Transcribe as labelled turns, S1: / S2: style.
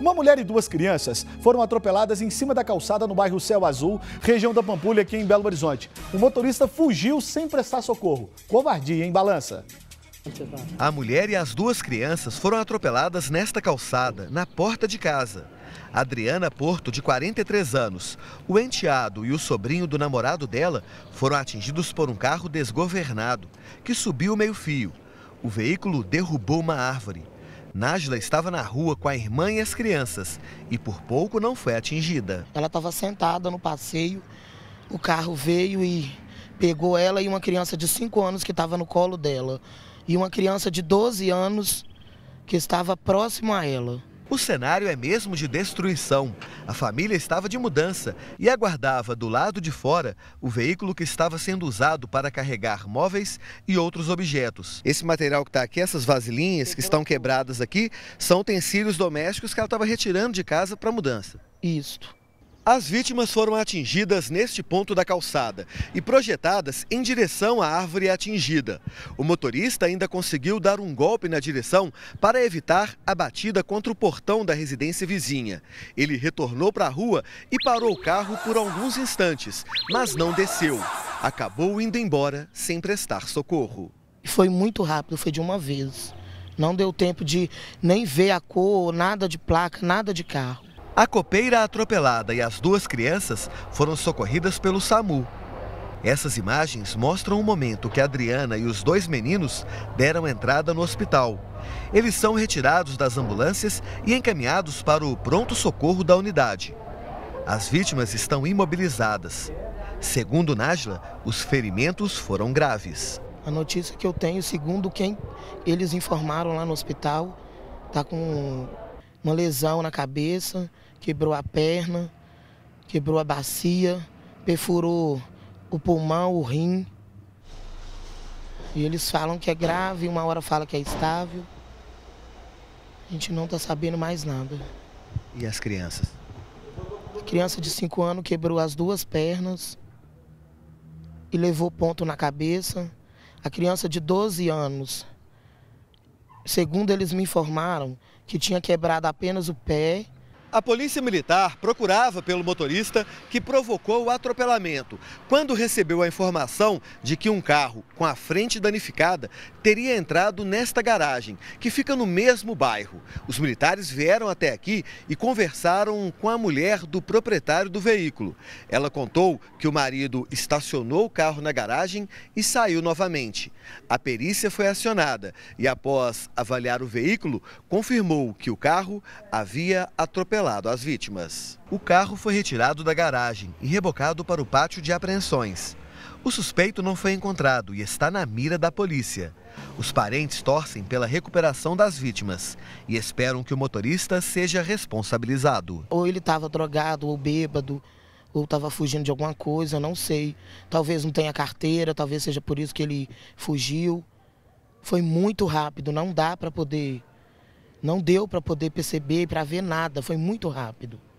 S1: Uma mulher e duas crianças foram atropeladas em cima da calçada no bairro Céu Azul, região da Pampulha, aqui em Belo Horizonte. O motorista fugiu sem prestar socorro. Covardia, em balança. A mulher e as duas crianças foram atropeladas nesta calçada, na porta de casa. Adriana Porto, de 43 anos, o enteado e o sobrinho do namorado dela foram atingidos por um carro desgovernado, que subiu meio fio. O veículo derrubou uma árvore. Nájila estava na rua com a irmã e as
S2: crianças e por pouco não foi atingida. Ela estava sentada no passeio, o carro veio e pegou ela e uma criança de 5 anos que estava no colo dela. E uma criança de 12 anos que estava próximo a ela. O cenário
S1: é mesmo de destruição. A família estava de mudança e aguardava do lado de fora o veículo que estava sendo usado para carregar móveis e outros objetos. Esse material que está aqui, essas vasilhinhas que estão quebradas aqui, são utensílios domésticos que ela estava retirando de casa para mudança. Isto. As vítimas foram atingidas neste ponto da calçada e projetadas em direção à árvore atingida. O motorista ainda conseguiu dar um golpe na direção para evitar a batida contra o portão da residência vizinha. Ele retornou para a rua e parou o carro por alguns instantes, mas não desceu. Acabou indo embora sem prestar socorro.
S2: Foi muito rápido, foi de uma vez. Não deu tempo de nem ver a cor, nada de placa, nada de carro.
S1: A copeira atropelada e as duas crianças foram socorridas pelo SAMU. Essas imagens mostram o momento que Adriana e os dois meninos deram entrada no hospital. Eles são retirados das ambulâncias e encaminhados para o pronto-socorro da unidade. As vítimas estão imobilizadas. Segundo Najla, os ferimentos foram graves.
S2: A notícia que eu tenho, segundo quem eles informaram lá no hospital, está com uma lesão na cabeça, quebrou a perna, quebrou a bacia, perfurou o pulmão, o rim. E eles falam que é grave, uma hora fala que é estável. A gente não está sabendo mais nada.
S1: E as crianças?
S2: A criança de 5 anos quebrou as duas pernas e levou ponto na cabeça. A criança de 12 anos Segundo eles me informaram, que tinha quebrado apenas o pé
S1: a polícia militar procurava pelo motorista que provocou o atropelamento, quando recebeu a informação de que um carro com a frente danificada teria entrado nesta garagem, que fica no mesmo bairro. Os militares vieram até aqui e conversaram com a mulher do proprietário do veículo. Ela contou que o marido estacionou o carro na garagem e saiu novamente. A perícia foi acionada e, após avaliar o veículo, confirmou que o carro havia atropelado atrelado vítimas. O carro foi retirado da garagem e rebocado para o pátio de apreensões. O suspeito não foi encontrado e está na mira da polícia. Os parentes torcem pela recuperação das vítimas e esperam que o motorista seja responsabilizado.
S2: Ou ele estava drogado ou bêbado, ou estava fugindo de alguma coisa, não sei. Talvez não tenha carteira, talvez seja por isso que ele fugiu. Foi muito rápido, não dá para poder não deu para poder perceber, para ver nada, foi muito rápido.